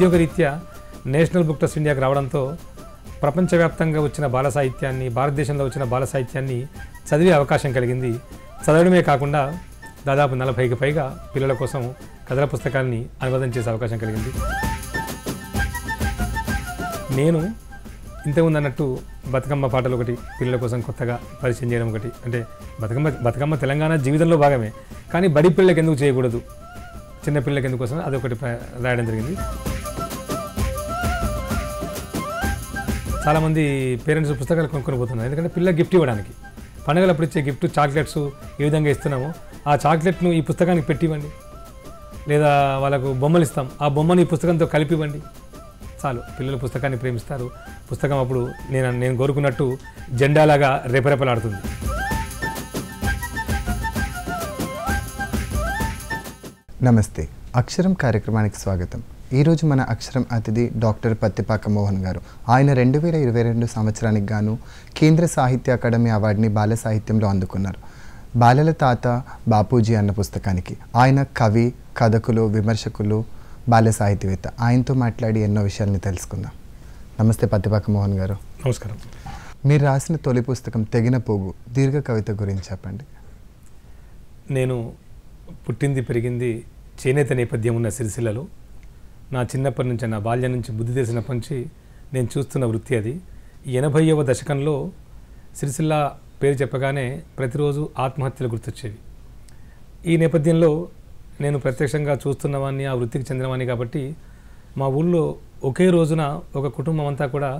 ఉద్యోగరీత్యా national book trust ఇండియాకి రావడంతో ప్రపంచవ్యాప్తంగా వచ్చిన బాల సాహిత్యాన్ని భారతదేశంలో వచ్చిన బాల సాహిత్యాన్ని చదివే అవకాశం కలిగింది చదవడమే కాకుండా దాదాపు నలభైకి పైగా పిల్లల కోసం కథల పుస్తకాన్ని అనువాదం చేసే అవకాశం కలిగింది నేను ఇంతకుముందు అన్నట్టు బతుకమ్మ పాటలు ఒకటి పిల్లల కోసం కొత్తగా పరిచయం చేయడం ఒకటి అంటే బతుకమ్మ బతుకమ్మ తెలంగాణ జీవితంలో భాగమే కానీ బడి పిల్లలకు ఎందుకు చేయకూడదు చిన్నపిల్లలకి ఎందుకోసం అదొకటి రాయడం జరిగింది చాలామంది పేరెంట్స్ పుస్తకాలు కొనుక్కొని పోతున్నారు ఎందుకంటే పిల్లలకు గిఫ్ట్ ఇవ్వడానికి పండుగలప్పుడు ఇచ్చే గిఫ్ట్ చాక్లెట్స్ ఏ విధంగా ఇస్తున్నామో ఆ చాక్లెట్ను ఈ పుస్తకానికి పెట్టివ్వండి లేదా వాళ్ళకు బొమ్మలు ఇస్తాం ఆ బొమ్మను ఈ పుస్తకంతో కలిపివ్వండి చాలు పిల్లలు పుస్తకాన్ని ప్రేమిస్తారు పుస్తకం అప్పుడు నేను నేను కోరుకున్నట్టు జెండాలాగా రేపరేపలాడుతుంది నమస్తే అక్షరం కార్యక్రమానికి స్వాగతం ఈరోజు మన అక్షరం అతిథి డాక్టర్ పత్తిపాక మోహన్ గారు ఆయన రెండు వేల ఇరవై రెండు సంవత్సరానికి గాను కేంద్ర సాహిత్య అకాడమీ అవార్డుని బాల సాహిత్యంలో అందుకున్నారు బాలల తాత బాపూజీ అన్న పుస్తకానికి ఆయన కవి కథకులు విమర్శకులు బాల సాహిత్యవేత్త ఆయనతో మాట్లాడి ఎన్నో విషయాల్ని తెలుసుకుందాం నమస్తే పత్తిపాక మోహన్ గారు నమస్కారం మీరు రాసిన తొలి పుస్తకం తెగిన పోగు దీర్ఘ కవిత గురించి చెప్పండి నేను పుట్టింది పెరిగింది చేనేత నేపథ్యం ఉన్న సిరిసిల్లలో నా చిన్నప్పటి నుంచి నా బాల్యం నుంచి బుద్ధి తెలిసినప్పటి నుంచి నేను చూస్తున్న వృత్తి అది ఎనభైవ దశకంలో సిరిసిల్ల పేరు చెప్పగానే ప్రతిరోజు ఆత్మహత్యలు గుర్తొచ్చేవి ఈ నేపథ్యంలో నేను ప్రత్యక్షంగా చూస్తున్నవాన్ని ఆ వృత్తికి చెందినవాడిని కాబట్టి మా ఊళ్ళో ఒకే రోజున ఒక కుటుంబం అంతా కూడా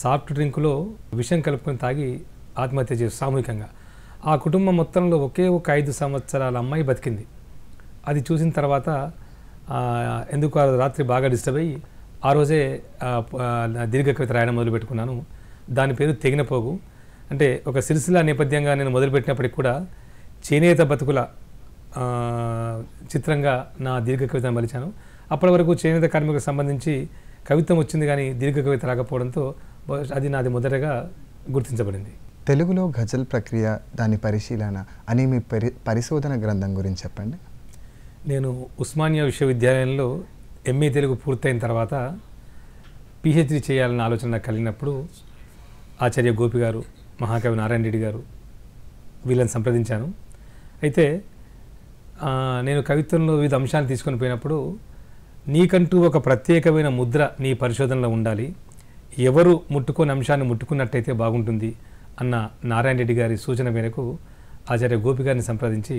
సాఫ్ట్ డ్రింకులో విషం కలుపుకొని తాగి ఆత్మహత్య చేసి సామూహికంగా ఆ కుటుంబం మొత్తంలో ఒకే ఒక ఐదు సంవత్సరాల అమ్మాయి బతికింది అది చూసిన తర్వాత ఎందుకు రాత్రి బాగా డిస్టర్బ్ అయ్యి ఆ రోజే దీర్ఘకవిత రాయడం మొదలుపెట్టుకున్నాను దాని పేరు తెగినపోగు అంటే ఒక సిరిసిల నేపథ్యంగా నేను మొదలుపెట్టినప్పటికి కూడా చేనేత బతుకుల చిత్రంగా నా దీర్ఘ కవితను మలిచాను అప్పటి వరకు చేనేత కార్మికులకు సంబంధించి కవిత్వం వచ్చింది కానీ దీర్ఘ కవిత రాకపోవడంతో అది నాది మొదటగా గుర్తించబడింది తెలుగులో గజల్ ప్రక్రియ దాని పరిశీలన అని మీ పరి పరిశోధన గ్రంథం గురించి చెప్పండి నేను ఉస్మానియా విశ్వవిద్యాలయంలో ఎంఏ తెలుగు పూర్తయిన తర్వాత పిహెచ్డి చేయాలన్న ఆలోచన నాకు కలిగినప్పుడు ఆచార్య గోపి గారు మహాకవి నారాయణ రెడ్డి గారు వీళ్ళని సంప్రదించాను అయితే నేను కవిత్వంలో వివిధ అంశాలు తీసుకొని పోయినప్పుడు నీకంటూ ఒక ప్రత్యేకమైన ముద్ర నీ పరిశోధనలో ఉండాలి ఎవరు ముట్టుకొని అంశాన్ని ముట్టుకున్నట్టయితే బాగుంటుంది అన్న నారాయణ రెడ్డి గారి సూచన మేరకు ఆచార్య గోపి గారిని సంప్రదించి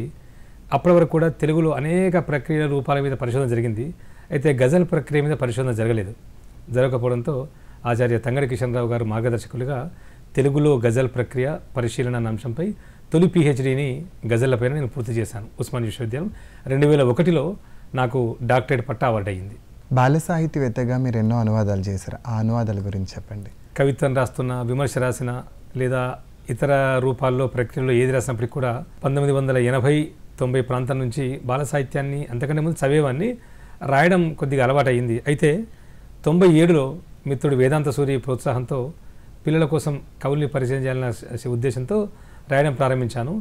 అప్పటి వరకు కూడా తెలుగులో అనేక ప్రక్రియల రూపాల మీద పరిశోధన జరిగింది అయితే గజల్ ప్రక్రియ మీద పరిశోధన జరగలేదు జరగకపోవడంతో ఆచార్య తంగడి కిషన్ రావు గారు మార్గదర్శకులుగా తెలుగులో గజల్ ప్రక్రియ పరిశీలన అంశంపై తొలి పిహెచ్డీని గజల్లపైన నేను పూర్తి చేశాను ఉస్మాన్ విశ్వవిద్యాలయం రెండు వేల ఒకటిలో నాకు డాక్టరేట్ పట్టా అవార్డు అయ్యింది బాల సాహిత్యవేత్తగా మీరు ఎన్నో అనువాదాలు చేశారు ఆ అనువాదాల గురించి చెప్పండి కవిత్వం రాస్తున్న విమర్శ రాసిన లేదా ఇతర రూపాల్లో ప్రక్రియలో ఏది రాసినప్పటికీ కూడా పంతొమ్మిది వందల ఎనభై తొంభై ప్రాంతం నుంచి బాల సాహిత్యాన్ని అంతకంటే ముందు చదివేవాన్ని రాయడం కొద్దిగా అయింది అయితే తొంభై ఏడులో మిత్రుడు వేదాంత సూరి ప్రోత్సాహంతో పిల్లల కోసం కవుల్ని పరిచయం చేయాలన్న ఉద్దేశంతో రాయడం ప్రారంభించాను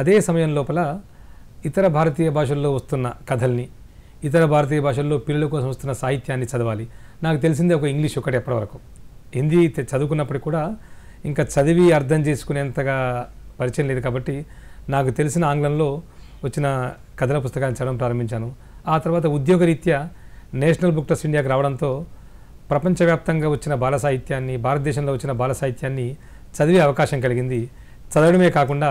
అదే సమయం లోపల ఇతర భారతీయ భాషల్లో వస్తున్న కథల్ని ఇతర భారతీయ భాషల్లో పిల్లల కోసం వస్తున్న సాహిత్యాన్ని చదవాలి నాకు తెలిసింది ఒక ఇంగ్లీష్ ఒకటి ఎప్పటివరకు హిందీ చదువుకున్నప్పుడు కూడా ఇంకా చదివి అర్థం చేసుకునేంతగా పరిచయం లేదు కాబట్టి నాకు తెలిసిన ఆంగ్లంలో వచ్చిన కథన పుస్తకాన్ని చదవడం ప్రారంభించాను ఆ తర్వాత ఉద్యోగరీత్యా నేషనల్ బుక్ ట్రస్ట్ ఇండియాకి రావడంతో ప్రపంచవ్యాప్తంగా వచ్చిన బాల సాహిత్యాన్ని భారతదేశంలో వచ్చిన బాల సాహిత్యాన్ని చదివే అవకాశం కలిగింది చదవడమే కాకుండా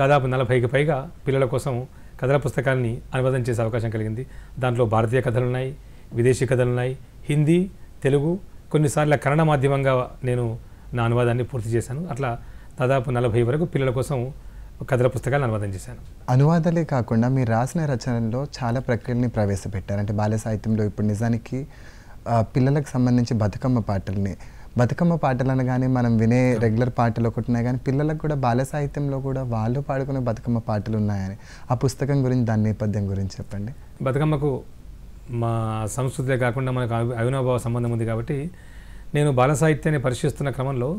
దాదాపు నలభైకి పైగా పిల్లల కోసం కథల పుస్తకాన్ని అనువాదం చేసే అవకాశం కలిగింది దాంట్లో భారతీయ కథలున్నాయి విదేశీ కథలున్నాయి హిందీ తెలుగు కొన్నిసార్లు కన్నడ మాధ్యమంగా నేను నా అనువాదాన్ని పూర్తి చేశాను అట్లా దాదాపు నలభై వరకు పిల్లల కోసం కథల పుస్తకాలను అనువాదం చేశాను అనువాదాలే కాకుండా మీరు రాసిన రచనల్లో చాలా ప్రక్రియల్ని ప్రవేశపెట్టారు అంటే బాల సాహిత్యంలో ఇప్పుడు నిజానికి పిల్లలకు సంబంధించి బతుకమ్మ పాటల్ని బతుకమ్మ పాటలు అనగానే మనం వినే రెగ్యులర్ పాటలు ఒకటి ఉన్నాయి కానీ పిల్లలకు కూడా బాల సాహిత్యంలో కూడా వాళ్ళు పాడుకునే బతుకమ్మ పాటలు ఉన్నాయని ఆ పుస్తకం గురించి దాని నేపథ్యం గురించి చెప్పండి బతుకమ్మకు మా సంస్కృతి కాకుండా మనకు అవినాభావ సంబంధం ఉంది కాబట్టి నేను బాల సాహిత్యాన్ని పరిశీలిస్తున్న క్రమంలో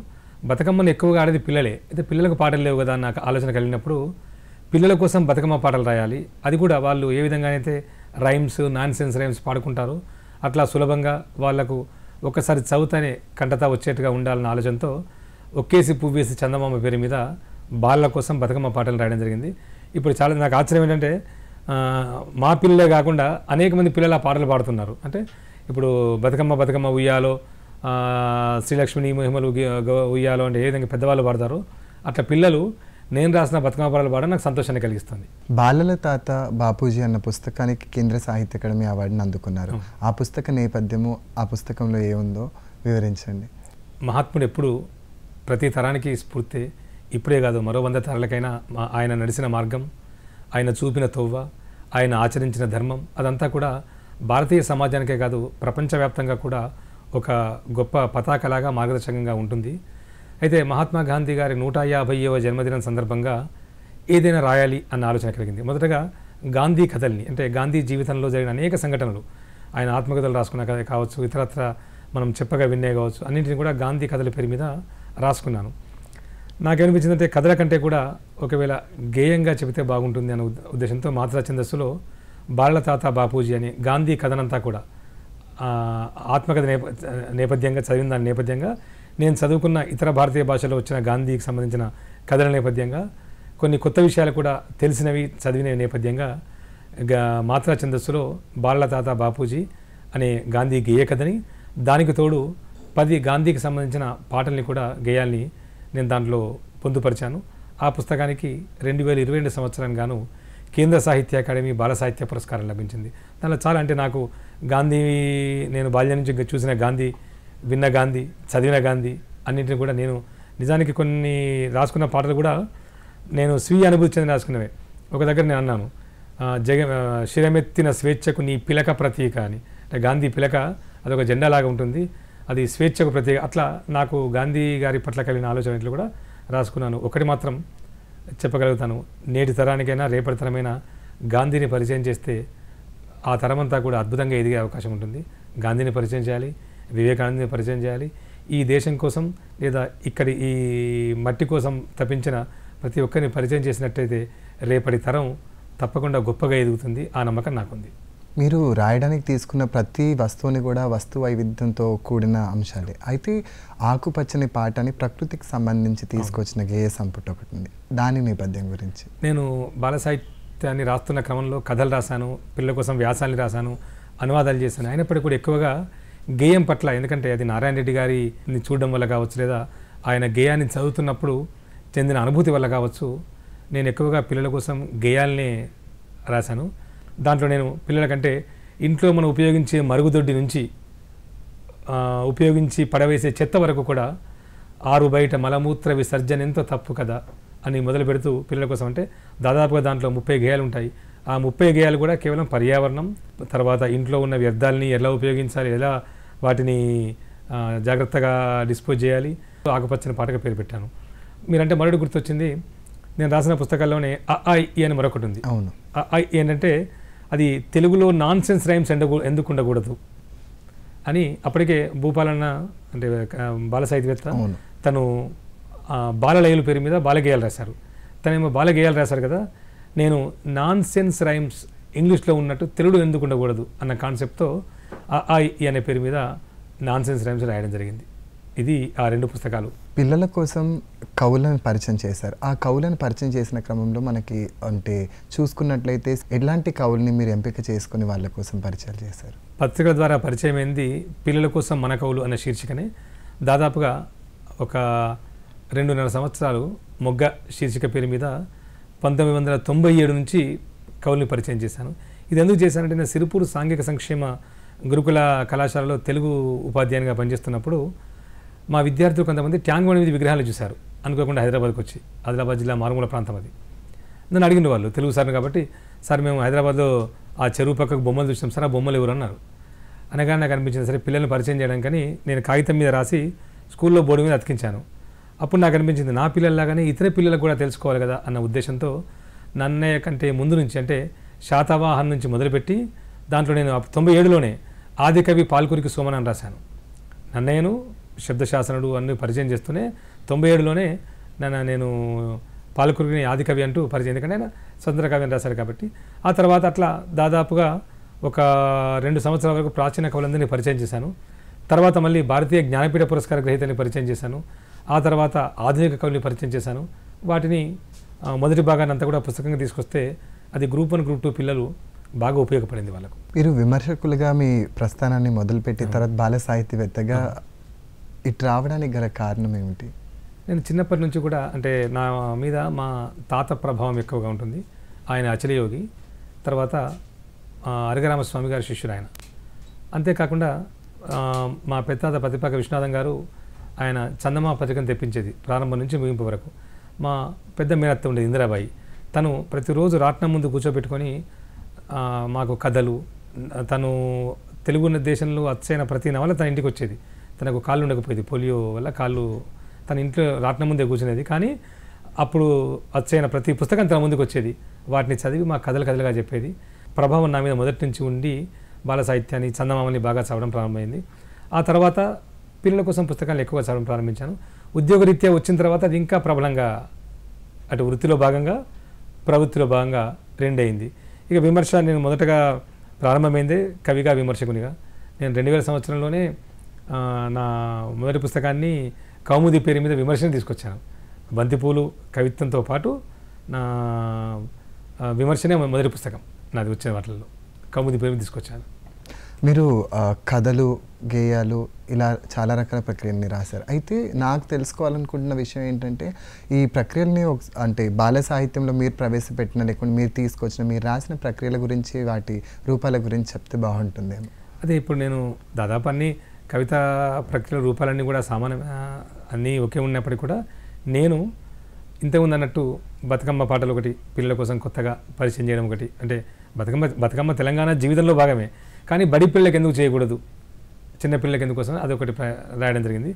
బతుకమ్మను ఎక్కువగా ఆడేది పిల్లలే అయితే పిల్లలకు పాటలు లేవు కదా నాకు ఆలోచన కలిగినప్పుడు పిల్లల కోసం బతుకమ్మ పాటలు రాయాలి అది కూడా వాళ్ళు ఏ విధంగానైతే రైమ్స్ నాన్ సెన్స్ రైమ్స్ పాడుకుంటారో అట్లా సులభంగా వాళ్లకు ఒక్కసారి చదువుతానే కంటత వచ్చేట్టుగా ఉండాలన్న ఆలోచనతో ఒకేసి పువ్వేసి చందమామ పేరు మీద బాలల కోసం బతుకమ్మ పాటలు రాయడం జరిగింది ఇప్పుడు చాలా నాకు ఆశ్చర్యం ఏంటంటే మా పిల్లలే కాకుండా అనేక మంది పిల్లలు ఆ పాటలు పాడుతున్నారు అంటే ఇప్పుడు బతుకమ్మ బతుకమ్మ ఉయ్యాలో శ్రీలక్ష్మిని మహిమలు ఉయ్యాలో అంటే ఏ విధంగా పెద్దవాళ్ళు పాడతారు అట్లా పిల్లలు నేను రాసిన బతుకమాపరాలు పాడడం నాకు సంతోషాన్ని కలిగిస్తుంది బాలల తాత బాపూజీ అన్న పుస్తకానికి కేంద్ర సాహిత్య అకాడమీ అవార్డుని అందుకున్నారు ఆ పుస్తక నేపథ్యము ఆ పుస్తకంలో ఏముందో వివరించండి మహాత్ముడు ఎప్పుడు ప్రతి తరానికి స్ఫూర్తి ఇప్పుడే కాదు మరో వంద తరాలకైనా ఆయన నడిచిన మార్గం ఆయన చూపిన తొవ్వ ఆయన ఆచరించిన ధర్మం అదంతా కూడా భారతీయ సమాజానికే కాదు ప్రపంచవ్యాప్తంగా కూడా ఒక గొప్ప పతాకలాగా మార్గదర్శకంగా ఉంటుంది అయితే మహాత్మా గాంధీ గారి నూట యాభైవ జన్మదినం సందర్భంగా ఏదైనా రాయాలి అన్న ఆలోచన కలిగింది మొదటగా గాంధీ కథల్ని అంటే గాంధీ జీవితంలో జరిగిన అనేక సంఘటనలు ఆయన ఆత్మకథలు రాసుకున్న కథ కావచ్చు ఇతరత్ర మనం చెప్పగా విన్నే కావచ్చు అన్నింటిని కూడా గాంధీ కథల పేరు మీద రాసుకున్నాను నాకేమనిపించిందంటే కథల కంటే కూడా ఒకవేళ గేయంగా చెబితే బాగుంటుంది అనే ఉద్దేశంతో మాతృ ఛందస్సులో బాలల తాత బాపూజీ అని గాంధీ కథనంతా కూడా ఆత్మకథ నేప నేపథ్యంగా చదివిన దాని నేపథ్యంగా నేను చదువుకున్న ఇతర భారతీయ భాషలో వచ్చిన గాంధీకి సంబంధించిన కథల నేపథ్యంగా కొన్ని కొత్త విషయాలు కూడా తెలిసినవి చదివిన నేపథ్యంగా మాత్రా ఛందస్సులో బాలల తాత బాపూజీ అనే గాంధీ గేయ కథని దానికి తోడు పది గాంధీకి సంబంధించిన పాటల్ని కూడా గేయాల్ని నేను దాంట్లో పొందుపరిచాను ఆ పుస్తకానికి రెండు వేల ఇరవై రెండు సంవత్సరానికి గాను కేంద్ర సాహిత్య అకాడమీ బాల సాహిత్య పురస్కారం లభించింది దానిలో చాలా అంటే నాకు గాంధీ నేను బాల్యం నుంచి చూసిన గాంధీ విన్న గాంధీ చదివిన గాంధీ అన్నింటిని కూడా నేను నిజానికి కొన్ని రాసుకున్న పాటలు కూడా నేను స్వీయ అనుభూతి చెందిన రాసుకున్నవే ఒక దగ్గర నేను అన్నాను జగ శిరమెత్తిన స్వేచ్ఛకు నీ పిలక ప్రతీక అని అంటే గాంధీ పిలక అదొక జెండాలాగా ఉంటుంది అది స్వేచ్ఛకు ప్రతీక అట్లా నాకు గాంధీ గారి పట్ల కలిగిన ఆలోచనలు కూడా రాసుకున్నాను ఒకటి మాత్రం చెప్పగలుగుతాను నేటి తరానికైనా రేపటి తరమైనా గాంధీని పరిచయం చేస్తే ఆ తరమంతా కూడా అద్భుతంగా ఎదిగే అవకాశం ఉంటుంది గాంధీని పరిచయం చేయాలి వివేకానందని పరిచయం చేయాలి ఈ దేశం కోసం లేదా ఇక్కడి ఈ మట్టి కోసం తప్పించిన ప్రతి ఒక్కరిని పరిచయం చేసినట్టయితే రేపటి తరం తప్పకుండా గొప్పగా ఎదుగుతుంది ఆ నమ్మకం నాకుంది మీరు రాయడానికి తీసుకున్న ప్రతి వస్తువుని కూడా వస్తు వైవిధ్యంతో కూడిన అంశాలే అయితే ఆకుపచ్చని పాటని ప్రకృతికి సంబంధించి తీసుకొచ్చిన గేయ సంపుట ఒకటి ఉంది దాని నేపథ్యం గురించి నేను బాలసాహిత్ సాహిత్యాన్ని రాస్తున్న క్రమంలో కథలు రాశాను పిల్లల కోసం వ్యాసాలు రాశాను అనువాదాలు చేశాను అయినప్పటికీ కూడా ఎక్కువగా గేయం పట్ల ఎందుకంటే అది నారాయణ రెడ్డి గారిని చూడడం వల్ల కావచ్చు లేదా ఆయన గేయాన్ని చదువుతున్నప్పుడు చెందిన అనుభూతి వల్ల కావచ్చు నేను ఎక్కువగా పిల్లల కోసం గేయాలనే రాశాను దాంట్లో నేను పిల్లలకంటే ఇంట్లో మనం ఉపయోగించే మరుగుదొడ్డి నుంచి ఉపయోగించి పడవేసే చెత్త వరకు కూడా ఆరు బయట మలమూత్ర విసర్జన ఎంతో తప్పు కదా అని మొదలు పెడుతూ పిల్లల కోసం అంటే దాదాపుగా దాంట్లో ముప్పై గేయాలు ఉంటాయి ఆ ముప్పై గేయాలు కూడా కేవలం పర్యావరణం తర్వాత ఇంట్లో ఉన్న వ్యర్థాలని ఎలా ఉపయోగించాలి ఎలా వాటిని జాగ్రత్తగా డిస్పోజ్ చేయాలి ఆకుపచ్చని పాటగా పేరు పెట్టాను మీరంటే మరొకటి గుర్తొచ్చింది నేను రాసిన పుస్తకాల్లోనే అఐ అని మరొకటి ఉంది అవును అఐ ఏంటంటే అది తెలుగులో నాన్ సెన్స్ రైమ్స్ ఎండ ఎందుకు ఉండకూడదు అని అప్పటికే భూపాలన్న అంటే బాల సాహిత్యవేత్త తను బాలలయలు పేరు మీద బాలగేయాలు రాశారు తనేమో బాలగేయాలు రాశారు కదా నేను నాన్ సెన్స్ రైమ్స్ ఇంగ్లీష్లో ఉన్నట్టు తెలుగు ఎందుకు ఉండకూడదు అన్న కాన్సెప్ట్తో ఐ అనే పేరు మీద నాన్ సెన్స్ రైమ్స్ రాయడం జరిగింది ఇది ఆ రెండు పుస్తకాలు పిల్లల కోసం కవులను పరిచయం చేశారు ఆ కవులను పరిచయం చేసిన క్రమంలో మనకి అంటే చూసుకున్నట్లయితే ఎలాంటి కవుల్ని మీరు ఎంపిక చేసుకుని వాళ్ళ కోసం పరిచయాలు చేశారు పత్రికల ద్వారా పరిచయం ఏంది పిల్లల కోసం మన కవులు అనే శీర్షికనే దాదాపుగా ఒక రెండున్నర సంవత్సరాలు మొగ్గ శీర్షిక పేరు మీద పంతొమ్మిది వందల తొంభై ఏడు నుంచి కవుల్ని పరిచయం చేశాను ఇది ఎందుకు చేశానంటే నేను సిరిపూర్ సాంఘిక సంక్షేమ గురుకుల కళాశాలలో తెలుగు ఉపాధ్యాయునిగా పనిచేస్తున్నప్పుడు మా విద్యార్థులు కొంతమంది ట్యాంగ్ అనేది విగ్రహాలు చూశారు అనుకోకుండా హైదరాబాద్కి వచ్చి ఆదిలాబాద్ జిల్లా మారుమూల ప్రాంతం అది నన్ను అడిగిన వాళ్ళు తెలుగు సార్ని కాబట్టి సార్ మేము హైదరాబాద్లో ఆ చెరువు పక్కకు బొమ్మలు చూసినాం సార్ ఆ బొమ్మలు ఎవరు అన్నారు అనగానే నాకు అనిపించింది సరే పిల్లల్ని పరిచయం చేయడం కానీ నేను కాగితం మీద రాసి స్కూల్లో బోర్డు మీద అతికించాను అప్పుడు నాకు అనిపించింది నా పిల్లల్లాగానే ఇతర పిల్లలకు కూడా తెలుసుకోవాలి కదా అన్న ఉద్దేశంతో నన్నయ్య కంటే ముందు నుంచి అంటే శాతవాహన్ నుంచి మొదలుపెట్టి దాంట్లో నేను తొంభై ఏడులోనే ఆదికవి పాల్కురికి సోమనాన్ని రాశాను నన్నయ్యను శబ్దశాసనుడు అన్ని పరిచయం చేస్తూనే తొంభై ఏడులోనే నన్ను నేను పాలకురిని ఆదికవి అంటూ పరిచయం ఎందుకంటే ఆయన స్వతంత్ర కవిని రాశారు కాబట్టి ఆ తర్వాత అట్లా దాదాపుగా ఒక రెండు సంవత్సరాల వరకు ప్రాచీన కవులందరినీ పరిచయం చేశాను తర్వాత మళ్ళీ భారతీయ జ్ఞానపీఠ పురస్కార గ్రహీతని పరిచయం చేశాను ఆ తర్వాత ఆధునిక కవిని పరిచయం చేశాను వాటిని మొదటి భాగాన్ని అంతా కూడా పుస్తకంగా తీసుకొస్తే అది గ్రూప్ వన్ గ్రూప్ టూ పిల్లలు బాగా ఉపయోగపడింది వాళ్ళకు మీరు విమర్శకులుగా మీ ప్రస్థానాన్ని మొదలుపెట్టి తర్వాత బాల సాహిత్యవేత్తగా ఇటు రావడానికి గల కారణం ఏమిటి నేను చిన్నప్పటి నుంచి కూడా అంటే నా మీద మా తాత ప్రభావం ఎక్కువగా ఉంటుంది ఆయన అచలయోగి తర్వాత అరగరామస్వామి గారి శిష్యుడు ఆయన అంతేకాకుండా మా పెద్దాత ప్రతిపాక విశ్వనాథం గారు ఆయన చందమా పథకం తెప్పించేది ప్రారంభం నుంచి ముగింపు వరకు మా పెద్ద మేనత్త ఉండేది ఇందిరాబాయి తను ప్రతిరోజు రాట్నం ముందు కూర్చోబెట్టుకొని మాకు కథలు తను తెలుగు దేశంలో అచ్చైన ప్రతి నవల తన ఇంటికి వచ్చేది తనకు కాళ్ళు ఉండకపోయేది పోలియో వల్ల కాళ్ళు తన ఇంట్లో రాట్నం ముందే కూర్చునేది కానీ అప్పుడు అచ్చైన ప్రతి పుస్తకం తన ముందుకు వచ్చేది వాటిని చదివి మా కథలు కథలుగా చెప్పేది ప్రభావం నా మీద మొదటి నుంచి ఉండి బాల సాహిత్యాన్ని చందమామని బాగా చదవడం ప్రారంభమైంది ఆ తర్వాత పిల్లల కోసం పుస్తకాలు ఎక్కువ చదవడం ప్రారంభించాను ఉద్యోగరీత్యా వచ్చిన తర్వాత అది ఇంకా ప్రబలంగా అటు వృత్తిలో భాగంగా ప్రవృత్తిలో భాగంగా ట్రెండ్ అయింది ఇక విమర్శ నేను మొదటగా ప్రారంభమైంది కవిగా విమర్శకునిగా నేను రెండు వేల సంవత్సరంలోనే నా మొదటి పుస్తకాన్ని కౌముది పేరు మీద విమర్శని తీసుకొచ్చాను బంతిపూలు కవిత్వంతో పాటు నా విమర్శనే మొదటి పుస్తకం నాది వచ్చిన వాటిల్లో కౌముది పేరు మీద తీసుకొచ్చాను మీరు కథలు గేయాలు ఇలా చాలా రకాల ప్రక్రియల్ని రాశారు అయితే నాకు తెలుసుకోవాలనుకుంటున్న విషయం ఏంటంటే ఈ ప్రక్రియల్ని అంటే బాల సాహిత్యంలో మీరు ప్రవేశపెట్టిన లేకుండా మీరు తీసుకొచ్చిన మీరు రాసిన ప్రక్రియల గురించి వాటి రూపాల గురించి చెప్తే బాగుంటుంది అదే ఇప్పుడు నేను దాదాపు అన్ని కవిత ప్రక్రియల రూపాలన్నీ కూడా సామాన్య అన్నీ ఒకే ఉన్నప్పటికీ కూడా నేను ఇంతకుముందు అన్నట్టు బతుకమ్మ పాటలు ఒకటి పిల్లల కోసం కొత్తగా పరిచయం చేయడం ఒకటి అంటే బతుకమ్మ బతుకమ్మ తెలంగాణ జీవితంలో భాగమే కానీ బడి పిల్లలకి ఎందుకు చేయకూడదు చిన్నపిల్లలకి ఎందుకోసం ఒకటి రాయడం జరిగింది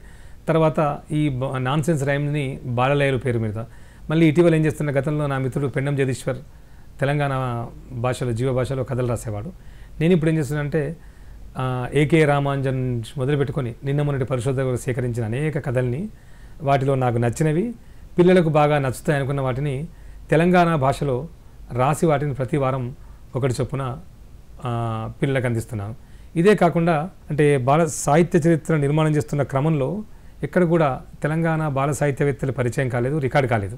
తర్వాత ఈ నాన్ సెన్స్ రైమ్ని బాలలయలు పేరు మీద మళ్ళీ ఇటీవల ఏం చేస్తున్న గతంలో నా మిత్రుడు పెండం జగదీశ్వర్ తెలంగాణ భాషలో జీవ భాషలో కథలు రాసేవాడు నేను ఇప్పుడు ఏం చేస్తున్నానంటే ఏకే రామాంజన్ మొదలుపెట్టుకొని నిన్న మొన్నటి పరిశోధకులు సేకరించిన అనేక కథల్ని వాటిలో నాకు నచ్చినవి పిల్లలకు బాగా నచ్చుతాయి అనుకున్న వాటిని తెలంగాణ భాషలో రాసి వాటిని ప్రతి వారం ఒకటి చొప్పున పిల్లలకు అందిస్తున్నాను ఇదే కాకుండా అంటే బాల సాహిత్య చరిత్ర నిర్మాణం చేస్తున్న క్రమంలో ఎక్కడ కూడా తెలంగాణ బాల సాహిత్యవేత్తల పరిచయం కాలేదు రికార్డు కాలేదు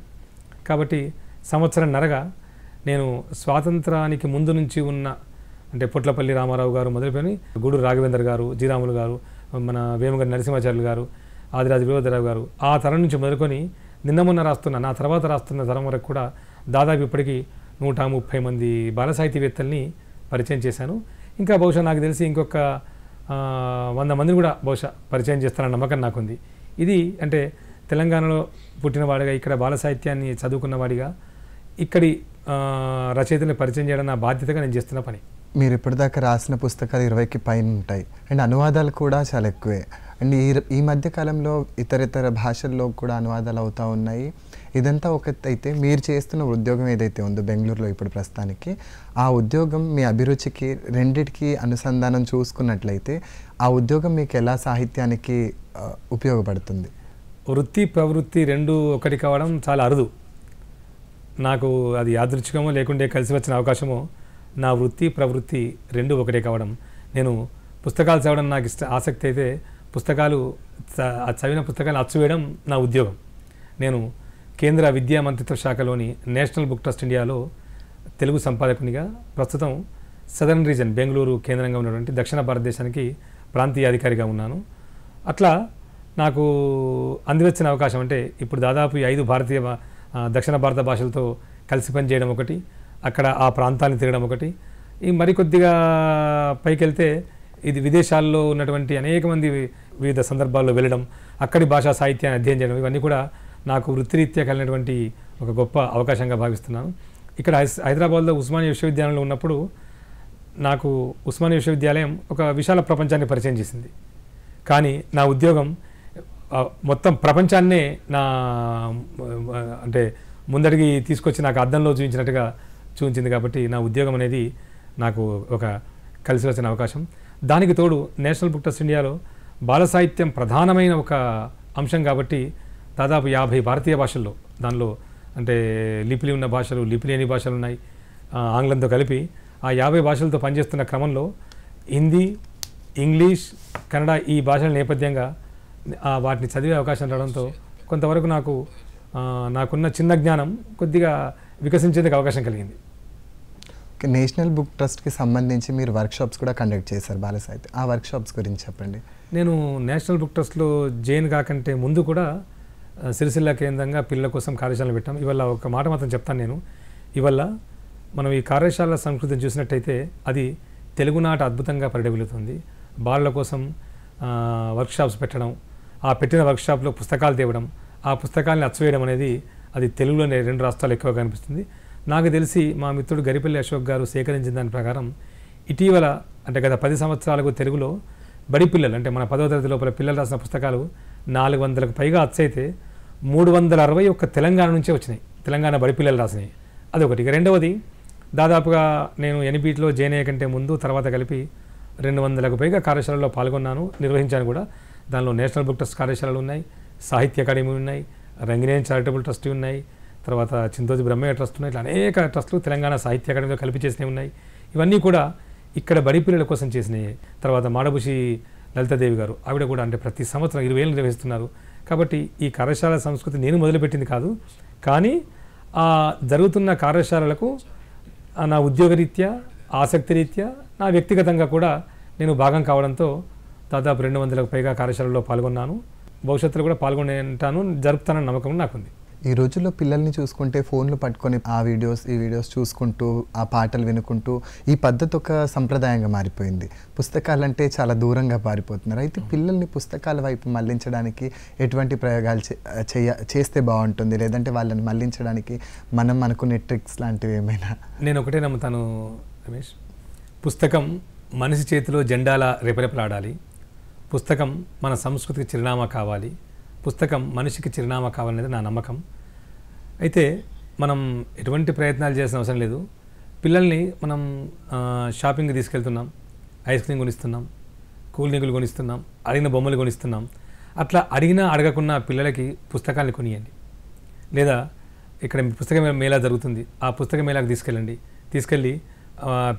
కాబట్టి సంవత్సరం నరగా నేను స్వాతంత్రానికి ముందు నుంచి ఉన్న అంటే పొట్లపల్లి రామారావు గారు మొదలుకొని గుడు రాఘవేందర్ గారు జీరాములు గారు మన వేమగారి నరసింహాచార్యులు గారు ఆదిరాజు వివోదరావు గారు ఆ తరం నుంచి మొదలుకొని నిన్న మొన్న రాస్తున్న నా తర్వాత రాస్తున్న తరం వరకు కూడా దాదాపు ఇప్పటికీ నూట ముప్పై మంది బాల సాహిత్యవేత్తల్ని పరిచయం చేశాను ఇంకా బహుశా నాకు తెలిసి ఇంకొక వంద మందిని కూడా బహుశా పరిచయం చేస్తారన్న నమ్మకం నాకుంది ఇది అంటే తెలంగాణలో పుట్టినవాడిగా ఇక్కడ బాల సాహిత్యాన్ని చదువుకున్నవాడిగా ఇక్కడి రచయితల్ని పరిచయం చేయడం నా బాధ్యతగా నేను చేస్తున్న పని మీరు ఇప్పటిదాకా రాసిన పుస్తకాలు ఇరవైకి పైన ఉంటాయి అండ్ అనువాదాలు కూడా చాలా ఎక్కువే అండ్ ఈ ఈ మధ్య కాలంలో ఇతర ఇతర భాషల్లో కూడా అనువాదాలు అవుతూ ఉన్నాయి ఇదంతా ఒక అయితే మీరు చేస్తున్న ఉద్యోగం ఏదైతే ఉందో బెంగళూరులో ఇప్పుడు ప్రస్తుతానికి ఆ ఉద్యోగం మీ అభిరుచికి రెండిటికి అనుసంధానం చూసుకున్నట్లయితే ఆ ఉద్యోగం మీకు ఎలా సాహిత్యానికి ఉపయోగపడుతుంది వృత్తి ప్రవృత్తి రెండు ఒకటి కావడం చాలా అరుదు నాకు అది యాదృచ్ఛికమో లేకుంటే కలిసి వచ్చిన అవకాశమో నా వృత్తి ప్రవృత్తి రెండు ఒకటే కావడం నేను పుస్తకాలు చదవడం నాకు ఇష్ట ఆసక్తి అయితే పుస్తకాలు చదివిన పుస్తకాలు అచ్చువేయడం నా ఉద్యోగం నేను కేంద్ర విద్యా మంత్రిత్వ శాఖలోని నేషనల్ బుక్ ట్రస్ట్ ఇండియాలో తెలుగు సంపాదకునిగా ప్రస్తుతం సదర్న్ రీజన్ బెంగళూరు కేంద్రంగా ఉన్నటువంటి దక్షిణ భారతదేశానికి ప్రాంతీయ అధికారిగా ఉన్నాను అట్లా నాకు అందివచ్చిన అవకాశం అంటే ఇప్పుడు దాదాపు ఐదు భారతీయ దక్షిణ భారత భాషలతో కలిసి పనిచేయడం ఒకటి అక్కడ ఆ ప్రాంతాన్ని తిరగడం ఒకటి ఈ మరికొద్దిగా పైకెళ్తే ఇది విదేశాల్లో ఉన్నటువంటి అనేక మంది వివిధ సందర్భాల్లో వెళ్ళడం అక్కడి భాషా సాహిత్యాన్ని అధ్యయనం చేయడం ఇవన్నీ కూడా నాకు వృత్తిరీత్యా కలిగినటువంటి ఒక గొప్ప అవకాశంగా భావిస్తున్నాను ఇక్కడ హైదరాబాద్లో ఉస్మానియా విశ్వవిద్యాలయంలో ఉన్నప్పుడు నాకు ఉస్మానియా విశ్వవిద్యాలయం ఒక విశాల ప్రపంచాన్ని పరిచయం చేసింది కానీ నా ఉద్యోగం మొత్తం ప్రపంచాన్నే నా అంటే ముందడిగి తీసుకొచ్చి నాకు అద్దంలో చూపించినట్టుగా చూపించింది కాబట్టి నా ఉద్యోగం అనేది నాకు ఒక కలిసి వచ్చిన అవకాశం దానికి తోడు నేషనల్ బుక్ ట్రస్ట్ ఇండియాలో బాల సాహిత్యం ప్రధానమైన ఒక అంశం కాబట్టి దాదాపు యాభై భారతీయ భాషల్లో దానిలో అంటే లిపిలి ఉన్న భాషలు లిపి లేని భాషలు ఉన్నాయి ఆంగ్లంతో కలిపి ఆ యాభై భాషలతో పనిచేస్తున్న క్రమంలో హిందీ ఇంగ్లీష్ కన్నడ ఈ భాషల నేపథ్యంగా వాటిని చదివే అవకాశం రావడంతో కొంతవరకు నాకు నాకున్న చిన్న జ్ఞానం కొద్దిగా వికసించేందుకు అవకాశం కలిగింది నేషనల్ బుక్ ట్రస్ట్కి సంబంధించి మీరు వర్క్షాప్స్ కూడా కండక్ట్ చేశారు బాలసాహిత్య ఆ వర్క్షాప్స్ గురించి చెప్పండి నేను నేషనల్ బుక్ ట్రస్ట్లో జైన్ కాకంటే ముందు కూడా సిరిసిల్ల కేంద్రంగా పిల్లల కోసం కార్యశాలలు పెట్టాం ఇవాళ ఒక మాట మాత్రం చెప్తాను నేను ఇవాళ మనం ఈ కార్యశాల సంస్కృతిని చూసినట్టయితే అది తెలుగునాట అద్భుతంగా పరిడవిలుతుంది బాలల కోసం వర్క్షాప్స్ పెట్టడం ఆ పెట్టిన వర్క్షాప్లో పుస్తకాలు తేవడం ఆ పుస్తకాలను అచ్చవేయడం అనేది అది తెలుగులోనే రెండు రాష్ట్రాలు ఎక్కువగా కనిపిస్తుంది నాకు తెలిసి మా మిత్రుడు గరిపల్లి అశోక్ గారు సేకరించిన దాని ప్రకారం ఇటీవల అంటే గత పది సంవత్సరాలకు తెలుగులో బడి పిల్లలు అంటే మన పదో తరగతి లోపల పిల్లలు రాసిన పుస్తకాలు నాలుగు వందలకు పైగా అచ్చయితే మూడు వందల అరవై ఒక్క తెలంగాణ నుంచే వచ్చినాయి తెలంగాణ బడిపిల్లలు రాసినాయి అదొకటి రెండవది దాదాపుగా నేను ఎన్బీటీలో జేనే కంటే ముందు తర్వాత కలిపి రెండు వందలకు పైగా కార్యశాలలో పాల్గొన్నాను నిర్వహించాను కూడా దానిలో నేషనల్ బుక్ ట్రస్ట్ కార్యశాలలు ఉన్నాయి సాహిత్య అకాడమీ ఉన్నాయి రంగినేని చారిటబుల్ ట్రస్ట్ ఉన్నాయి తర్వాత చింతోజి బ్రహ్మయ్య ట్రస్ట్ ఉన్నాయి ఇట్లా అనేక ట్రస్టులు తెలంగాణ సాహిత్య అకాడమీలో కలిపి చేసినవి ఉన్నాయి ఇవన్నీ కూడా ఇక్కడ బడి పిల్లల కోసం చేసినాయి తర్వాత మాడభూషి లలితాదేవి గారు ఆవిడ కూడా అంటే ప్రతి సంవత్సరం ఇరవై ఏళ్ళు నిర్వహిస్తున్నారు కాబట్టి ఈ కార్యశాల సంస్కృతి నేను మొదలుపెట్టింది కాదు కానీ ఆ జరుగుతున్న కార్యశాలలకు నా ఉద్యోగరీత్యా రీత్యా నా వ్యక్తిగతంగా కూడా నేను భాగం కావడంతో దాదాపు రెండు వందలకు పైగా కార్యశాలలో పాల్గొన్నాను భవిష్యత్తులో కూడా ఉంటాను జరుపుతానన్న నమ్మకం నాకుంది ఈ రోజుల్లో పిల్లల్ని చూసుకుంటే ఫోన్లు పట్టుకొని ఆ వీడియోస్ ఈ వీడియోస్ చూసుకుంటూ ఆ పాటలు వినుకుంటూ ఈ పద్ధతి ఒక సంప్రదాయంగా మారిపోయింది పుస్తకాలంటే చాలా దూరంగా పారిపోతున్నారు అయితే పిల్లల్ని పుస్తకాల వైపు మళ్లించడానికి ఎటువంటి ప్రయోగాలు చేయ చేస్తే బాగుంటుంది లేదంటే వాళ్ళని మళ్లించడానికి మనం అనుకునే ట్రిక్స్ లాంటివి ఏమైనా నేను ఒకటే నమ్ముతాను రమేష్ పుస్తకం మనిషి చేతిలో జెండాల రెపరెపలాడాలి పుస్తకం మన సంస్కృతికి చిరునామా కావాలి పుస్తకం మనిషికి చిరునామా కావాలనేది నా నమ్మకం అయితే మనం ఎటువంటి ప్రయత్నాలు చేసిన అవసరం లేదు పిల్లల్ని మనం షాపింగ్కి తీసుకెళ్తున్నాం ఐస్ క్రీమ్ కొనిస్తున్నాం కూల్ డ్రింకులు కొనిస్తున్నాం అడిగిన బొమ్మలు కొనిస్తున్నాం అట్లా అడిగినా అడగకుండా పిల్లలకి పుస్తకాలను కొనియండి లేదా ఇక్కడ పుస్తక మేళా జరుగుతుంది ఆ పుస్తక మేళాకు తీసుకెళ్ళండి తీసుకెళ్ళి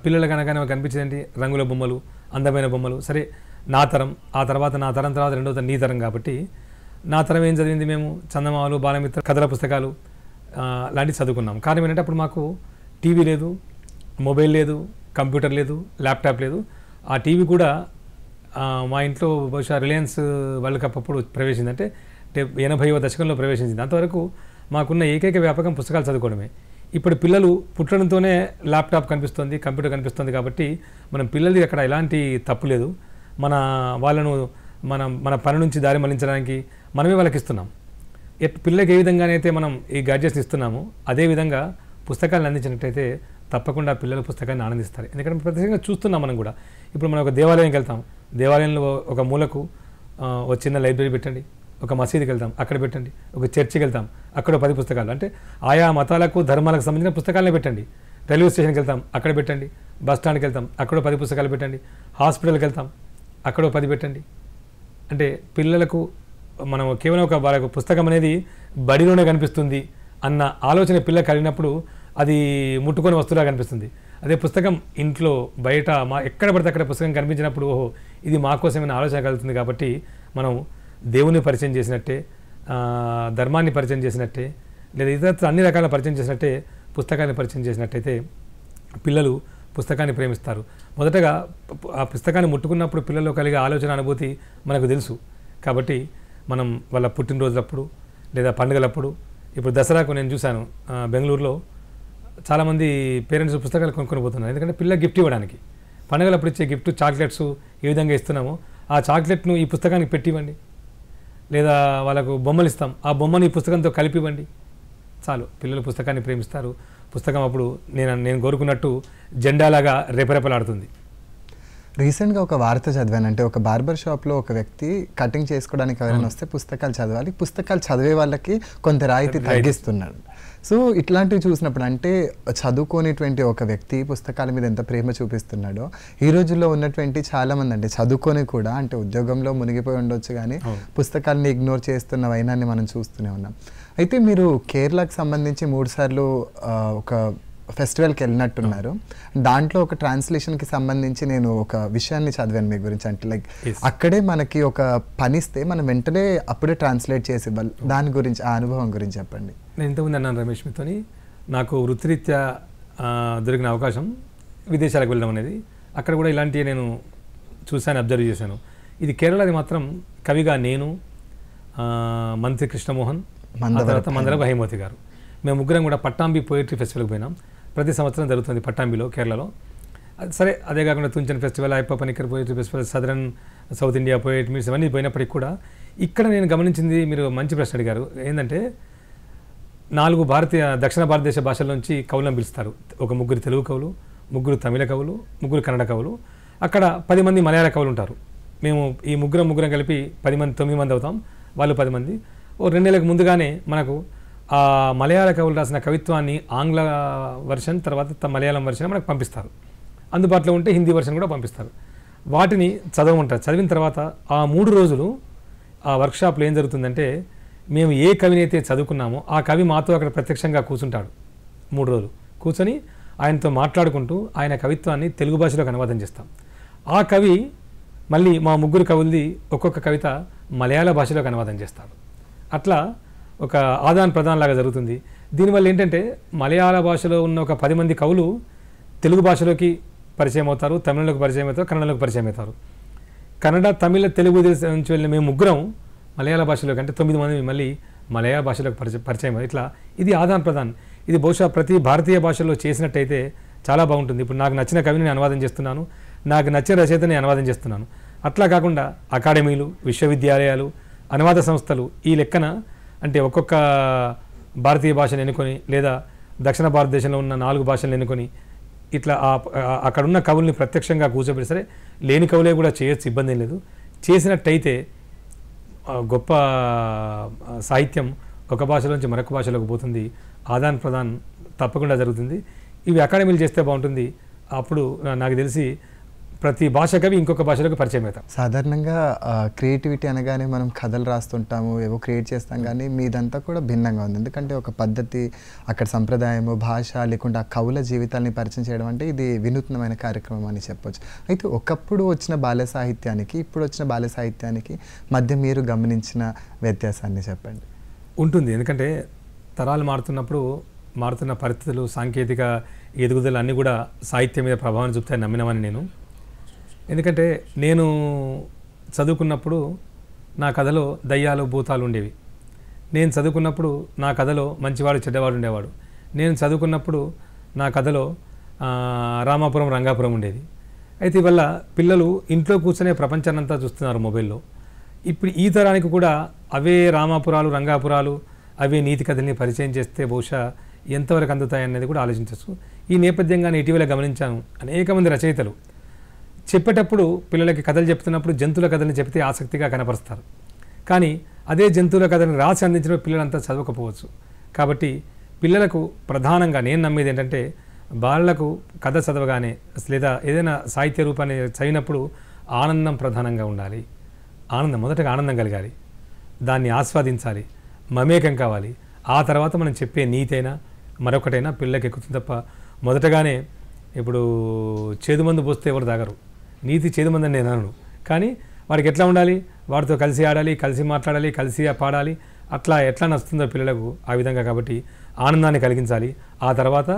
పిల్లలు కనుక కనిపించేదండి రంగుల బొమ్మలు అందమైన బొమ్మలు సరే నా తరం ఆ తర్వాత నా తరం తర్వాత రెండో తరం నీ తరం కాబట్టి నా తరం ఏం చదివింది మేము చందమాలు బాలమిత్ర కథల పుస్తకాలు లాంటివి చదువుకున్నాం కారణం ఏంటంటే అప్పుడు మాకు టీవీ లేదు మొబైల్ లేదు కంప్యూటర్ లేదు ల్యాప్టాప్ లేదు ఆ టీవీ కూడా మా ఇంట్లో బహుశా రిలయన్స్ వరల్డ్ కప్ అప్పుడు ప్రవేశిందంటే ఎనభైవ దశకంలో ప్రవేశించింది అంతవరకు మాకున్న ఏకైక వ్యాపకం పుస్తకాలు చదువుకోవడమే ఇప్పుడు పిల్లలు పుట్టడంతోనే ల్యాప్టాప్ కనిపిస్తుంది కంప్యూటర్ కనిపిస్తుంది కాబట్టి మనం పిల్లలకి అక్కడ ఎలాంటి తప్పు లేదు మన వాళ్ళను మన మన పని నుంచి దారి మళ్లించడానికి మనమే వాళ్ళకి ఇస్తున్నాం పిల్లలకి ఏ విధంగానైతే మనం ఈ గ్యాడ్జెట్స్ ఇస్తున్నామో అదేవిధంగా పుస్తకాలను అందించినట్టయితే తప్పకుండా పిల్లల పుస్తకాన్ని ఆనందిస్తారు ఎందుకంటే ప్రత్యేకంగా చూస్తున్నాం మనం కూడా ఇప్పుడు మనం ఒక దేవాలయంకి వెళ్తాం దేవాలయంలో ఒక మూలకు ఒక చిన్న లైబ్రరీ పెట్టండి ఒక మసీదుకి వెళ్తాం అక్కడ పెట్టండి ఒక చర్చికి వెళ్తాం అక్కడ పది పుస్తకాలు అంటే ఆయా మతాలకు ధర్మాలకు సంబంధించిన పుస్తకాలనే పెట్టండి రైల్వే స్టేషన్కి వెళ్తాం అక్కడ పెట్టండి బస్ స్టాండ్కి వెళ్తాం అక్కడ పది పుస్తకాలు పెట్టండి హాస్పిటల్కి వెళ్తాం అక్కడ పది పెట్టండి అంటే పిల్లలకు మనం కేవలం ఒక వారి యొక్క పుస్తకం అనేది బడిలోనే కనిపిస్తుంది అన్న ఆలోచన పిల్ల కలిగినప్పుడు అది ముట్టుకొని వస్తువులా కనిపిస్తుంది అదే పుస్తకం ఇంట్లో బయట మా ఎక్కడ పడితే అక్కడ పుస్తకం కనిపించినప్పుడు ఓహో ఇది మా కోసమైన ఆలోచన కలుగుతుంది కాబట్టి మనం దేవుని పరిచయం చేసినట్టే ధర్మాన్ని పరిచయం చేసినట్టే లేదా ఇతర అన్ని రకాల పరిచయం చేసినట్టే పుస్తకాన్ని పరిచయం చేసినట్టయితే పిల్లలు పుస్తకాన్ని ప్రేమిస్తారు మొదటగా ఆ పుస్తకాన్ని ముట్టుకున్నప్పుడు పిల్లల్లో కలిగే ఆలోచన అనుభూతి మనకు తెలుసు కాబట్టి మనం వాళ్ళ పుట్టినరోజులప్పుడు లేదా పండుగలప్పుడు ఇప్పుడు దసరాకు నేను చూశాను బెంగళూరులో చాలామంది పేరెంట్స్ పుస్తకాలు కొనుక్కొని పోతున్నారు ఎందుకంటే పిల్ల గిఫ్ట్ ఇవ్వడానికి పండుగలప్పుడు ఇచ్చే గిఫ్ట్ చాక్లెట్స్ ఏ విధంగా ఇస్తున్నామో ఆ చాక్లెట్ను ఈ పుస్తకానికి పెట్టివ్వండి లేదా వాళ్ళకు బొమ్మలు ఇస్తాం ఆ బొమ్మను ఈ పుస్తకంతో కలిపివ్వండి చాలు పిల్లలు పుస్తకాన్ని ప్రేమిస్తారు పుస్తకం అప్పుడు నేను నేను కోరుకున్నట్టు జెండాలాగా రేపరేపలాడుతుంది రీసెంట్గా ఒక వార్త చదివాను అంటే ఒక బార్బర్ షాప్లో ఒక వ్యక్తి కటింగ్ చేసుకోవడానికి ఎవరైనా వస్తే పుస్తకాలు చదవాలి పుస్తకాలు చదివే వాళ్ళకి కొంత రాయితీ తగ్గిస్తున్నాడు సో ఇట్లాంటివి చూసినప్పుడు అంటే చదువుకోనిటువంటి ఒక వ్యక్తి పుస్తకాల మీద ఎంత ప్రేమ చూపిస్తున్నాడో ఈ రోజుల్లో ఉన్నటువంటి చాలామంది అంటే చదువుకొని కూడా అంటే ఉద్యోగంలో మునిగిపోయి ఉండొచ్చు కానీ పుస్తకాలని ఇగ్నోర్ చేస్తున్న వైనాన్ని మనం చూస్తూనే ఉన్నాం అయితే మీరు కేరళకు సంబంధించి మూడుసార్లు ఒక ఫెస్టివల్కి వెళ్ళినట్టున్నారు దాంట్లో ఒక ట్రాన్స్లేషన్కి సంబంధించి నేను ఒక విషయాన్ని చదివాను మీ గురించి అంటే లైక్ అక్కడే మనకి ఒక పనిస్తే మనం వెంటనే అప్పుడే ట్రాన్స్లేట్ చేసి దాని గురించి ఆ అనుభవం గురించి చెప్పండి నేను ఇంతకుముందు అన్నాను రమేష్ మీతోని నాకు వృత్తిరీత్యా దొరికిన అవకాశం విదేశాలకు వెళ్ళడం అనేది అక్కడ కూడా ఇలాంటివి నేను చూశాను అబ్జర్వ్ చేశాను ఇది కేరళది మాత్రం కవిగా నేను మంత్రి కృష్ణమోహన్ తర్వాత మందర బహిమతి గారు మేము ముగ్గురం కూడా పట్టాంబి పోయిటరీ ఫెస్టివల్కి పోయినాం ప్రతి సంవత్సరం జరుగుతుంది పట్టాంబిలో కేరళలో సరే అదే కాకుండా Thunchan festival Ayyappa Panicker poet festival southern South India poet మీరు ఇవన్నీ పోయినప్పటికి కూడా ఇక్కడ నేను గమనించింది మీరు మంచి ప్రశ్న అడిగారు ఏంటంటే నాలుగు భారతీయ దక్షిణ భారతదేశ భాషల నుంచి కవులను పిలుస్తారు ఒక ముగ్గురు తెలుగు కవులు ముగ్గురు తమిళ కవులు ముగ్గురు కన్నడ కవులు అక్కడ పది మంది మలయాళ కవులు ఉంటారు మేము ఈ ముగ్గురం ముగ్గురం కలిపి పది మంది తొమ్మిది మంది అవుతాం వాళ్ళు పది మంది ఓ రెండేళ్ళకి ముందుగానే మనకు ఆ మలయాళ కవులు రాసిన కవిత్వాన్ని ఆంగ్ల వర్షన్ తర్వాత మలయాళం వర్షన్ మనకు పంపిస్తారు అందుబాటులో ఉంటే హిందీ వర్షన్ కూడా పంపిస్తారు వాటిని చదవమంటారు చదివిన తర్వాత ఆ మూడు రోజులు ఆ వర్క్షాప్లో ఏం జరుగుతుందంటే మేము ఏ కవిని అయితే చదువుకున్నామో ఆ కవి మాతో అక్కడ ప్రత్యక్షంగా కూర్చుంటాడు మూడు రోజులు కూర్చొని ఆయనతో మాట్లాడుకుంటూ ఆయన కవిత్వాన్ని తెలుగు భాషలోకి అనువాదం చేస్తాం ఆ కవి మళ్ళీ మా ముగ్గురు కవులది ఒక్కొక్క కవిత మలయాళ భాషలోకి అనువాదం చేస్తాడు అట్లా ఒక ఆదాన్ ప్రదాన్ లాగా జరుగుతుంది దీనివల్ల ఏంటంటే మలయాళ భాషలో ఉన్న ఒక పది మంది కవులు తెలుగు భాషలోకి పరిచయం అవుతారు తమిళంలోకి పరిచయం అవుతారు కన్నడలోకి పరిచయం అవుతారు కన్నడ తమిళ తెలుగు దేశం నుంచి వెళ్ళిన మేము ముగ్గురం మలయాళ భాషలోకి అంటే తొమ్మిది మంది మళ్ళీ మలయాళ భాషలోకి పరిచయం పరిచయం ఇట్లా ఇది ఆదాన్ ప్రదాన్ ఇది బహుశా ప్రతి భారతీయ భాషలో చేసినట్టయితే చాలా బాగుంటుంది ఇప్పుడు నాకు నచ్చిన కవిని నేను అనువాదం చేస్తున్నాను నాకు నచ్చిన రచయితని అనువాదం చేస్తున్నాను అట్లా కాకుండా అకాడమీలు విశ్వవిద్యాలయాలు అనువాద సంస్థలు ఈ లెక్కన అంటే ఒక్కొక్క భారతీయ భాషను ఎన్నుకొని లేదా దక్షిణ భారతదేశంలో ఉన్న నాలుగు భాషలు ఎన్నుకొని ఇట్లా అక్కడున్న కవుల్ని ప్రత్యక్షంగా కూర్చోబెట్టి సరే లేని కవులే కూడా చేయొచ్చు ఇబ్బంది లేదు చేసినట్టయితే గొప్ప సాహిత్యం ఒక భాషలోంచి నుంచి మరొక భాషలోకి పోతుంది ఆదాన్ ప్రదాన్ తప్పకుండా జరుగుతుంది ఇవి అకాడమీలు చేస్తే బాగుంటుంది అప్పుడు నాకు తెలిసి ప్రతి భాష కవి ఇంకొక భాషలకు పరిచయం అవుతాం సాధారణంగా క్రియేటివిటీ అనగానే మనం కథలు రాస్తుంటాము ఏవో క్రియేట్ చేస్తాం కానీ మీదంతా కూడా భిన్నంగా ఉంది ఎందుకంటే ఒక పద్ధతి అక్కడ సంప్రదాయము భాష లేకుండా కవుల జీవితాలని పరిచయం చేయడం అంటే ఇది వినూత్నమైన కార్యక్రమం అని చెప్పొచ్చు అయితే ఒకప్పుడు వచ్చిన బాల్య సాహిత్యానికి ఇప్పుడు వచ్చిన బాల్య సాహిత్యానికి మధ్య మీరు గమనించిన వ్యత్యాసాన్ని చెప్పండి ఉంటుంది ఎందుకంటే తరాలు మారుతున్నప్పుడు మారుతున్న పరిస్థితులు సాంకేతిక ఎదుగుదలు అన్నీ కూడా సాహిత్యం మీద ప్రభావం చూపుతాయని నమ్మినామని నేను ఎందుకంటే నేను చదువుకున్నప్పుడు నా కథలో దయ్యాలు భూతాలు ఉండేవి నేను చదువుకున్నప్పుడు నా కథలో మంచివాడు చెడ్డవాడు ఉండేవాడు నేను చదువుకున్నప్పుడు నా కథలో రామాపురం రంగాపురం ఉండేది అయితే ఇవల్ల పిల్లలు ఇంట్లో కూర్చునే ప్రపంచాన్ని అంతా చూస్తున్నారు మొబైల్లో ఇప్పుడు ఈ తరానికి కూడా అవే రామాపురాలు రంగాపురాలు అవే నీతి కథల్ని పరిచయం చేస్తే బహుశా ఎంతవరకు అందుతాయి అనేది కూడా ఆలోచించవచ్చు ఈ నేపథ్యంగానే ఇటీవల గమనించాను అనేక మంది రచయితలు చెప్పేటప్పుడు పిల్లలకి కథలు చెప్తున్నప్పుడు జంతువుల కథలు చెప్తే ఆసక్తిగా కనపరుస్తారు కానీ అదే జంతువుల కథని రాసి అందించడం పిల్లలంతా చదవకపోవచ్చు కాబట్టి పిల్లలకు ప్రధానంగా నేను నమ్మేది ఏంటంటే బాలలకు కథ చదవగానే లేదా ఏదైనా సాహిత్య రూపాన్ని చదివినప్పుడు ఆనందం ప్రధానంగా ఉండాలి ఆనందం మొదటగా ఆనందం కలగాలి దాన్ని ఆస్వాదించాలి మమేకం కావాలి ఆ తర్వాత మనం చెప్పే నీతైనా మరొకటైనా పిల్లలకి ఎక్కుతుంది తప్ప మొదటగానే ఇప్పుడు చేదు మందు పోస్తే ఎవరు తాగరు నీతి చేదుమందని నేను అనను కానీ వాడికి ఎట్లా ఉండాలి వాడితో కలిసి ఆడాలి కలిసి మాట్లాడాలి కలిసి పాడాలి అట్లా ఎట్లా నచ్చుతుందో పిల్లలకు ఆ విధంగా కాబట్టి ఆనందాన్ని కలిగించాలి ఆ తర్వాత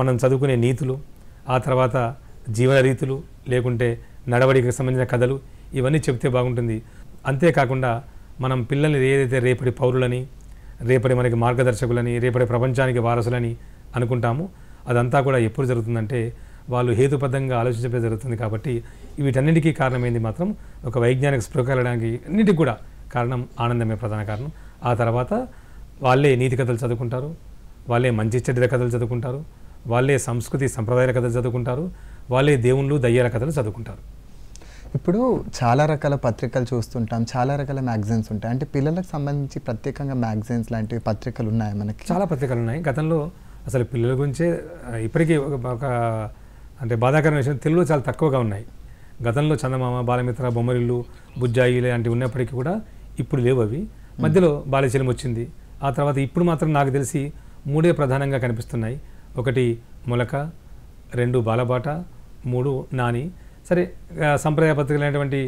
మనం చదువుకునే నీతులు ఆ తర్వాత జీవన రీతులు లేకుంటే నడవడికి సంబంధించిన కథలు ఇవన్నీ చెప్తే బాగుంటుంది అంతేకాకుండా మనం పిల్లల్ని ఏదైతే రేపటి పౌరులని రేపటి మనకి మార్గదర్శకులని రేపటి ప్రపంచానికి వారసులని అనుకుంటామో అదంతా కూడా ఎప్పుడు జరుగుతుందంటే వాళ్ళు హేతుబద్ధంగా ఆలోచించడం జరుగుతుంది కాబట్టి వీటన్నిటికీ కారణమైంది మాత్రం ఒక వైజ్ఞానిక స్పృహ కలగడానికి అన్నిటికి కూడా కారణం ఆనందమే ప్రధాన కారణం ఆ తర్వాత వాళ్ళే నీతి కథలు చదువుకుంటారు వాళ్ళే మంచి చెడ్డ కథలు చదువుకుంటారు వాళ్ళే సంస్కృతి సంప్రదాయాల కథలు చదువుకుంటారు వాళ్ళే దేవుళ్ళు దయ్యాల కథలు చదువుకుంటారు ఇప్పుడు చాలా రకాల పత్రికలు చూస్తుంటాం చాలా రకాల మ్యాగజైన్స్ ఉంటాయి అంటే పిల్లలకు సంబంధించి ప్రత్యేకంగా మ్యాగజైన్స్ లాంటివి పత్రికలు ఉన్నాయి మనకి చాలా పత్రికలు ఉన్నాయి గతంలో అసలు పిల్లల గురించే ఇప్పటికీ ఒక అంటే బాధాకరమైన విషయం తెలుగులో చాలా తక్కువగా ఉన్నాయి గతంలో చందమామ బాలమిత్ర బొమ్మరిల్లు బుజ్జాయి లాంటివి ఉన్నప్పటికీ కూడా ఇప్పుడు లేవు అవి మధ్యలో బాలశీలం వచ్చింది ఆ తర్వాత ఇప్పుడు మాత్రం నాకు తెలిసి మూడే ప్రధానంగా కనిపిస్తున్నాయి ఒకటి మొలక రెండు బాలబాట మూడు నాని సరే సంప్రదాయ పత్రికలైనటువంటి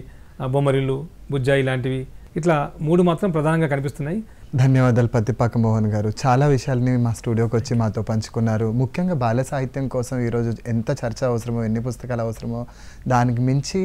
బొమ్మరిల్లు బుజ్జాయి లాంటివి ఇట్లా మూడు మాత్రం ప్రధానంగా కనిపిస్తున్నాయి ధన్యవాదాలు పత్తిపాక మోహన్ గారు చాలా విషయాలని మా స్టూడియోకి వచ్చి మాతో పంచుకున్నారు ముఖ్యంగా బాల సాహిత్యం కోసం ఈరోజు ఎంత చర్చ అవసరమో ఎన్ని పుస్తకాలు అవసరమో దానికి మించి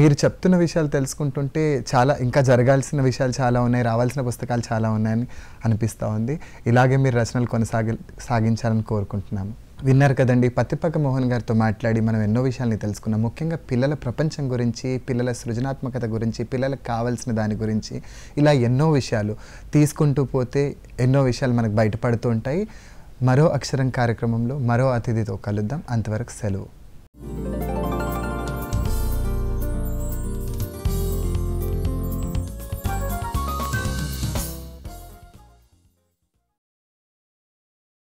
మీరు చెప్తున్న విషయాలు తెలుసుకుంటుంటే చాలా ఇంకా జరగాల్సిన విషయాలు చాలా ఉన్నాయి రావాల్సిన పుస్తకాలు చాలా ఉన్నాయని అనిపిస్తూ ఉంది ఇలాగే మీరు రచనలు కొనసాగి సాగించాలని కోరుకుంటున్నాము విన్నారు కదండి పత్తిపక్క మోహన్ గారితో మాట్లాడి మనం ఎన్నో విషయాల్ని తెలుసుకున్నాం ముఖ్యంగా పిల్లల ప్రపంచం గురించి పిల్లల సృజనాత్మకత గురించి పిల్లలకు కావాల్సిన దాని గురించి ఇలా ఎన్నో విషయాలు తీసుకుంటూ పోతే ఎన్నో విషయాలు మనకు బయటపడుతూ ఉంటాయి మరో అక్షరం కార్యక్రమంలో మరో అతిథితో కలుద్దాం అంతవరకు సెలవు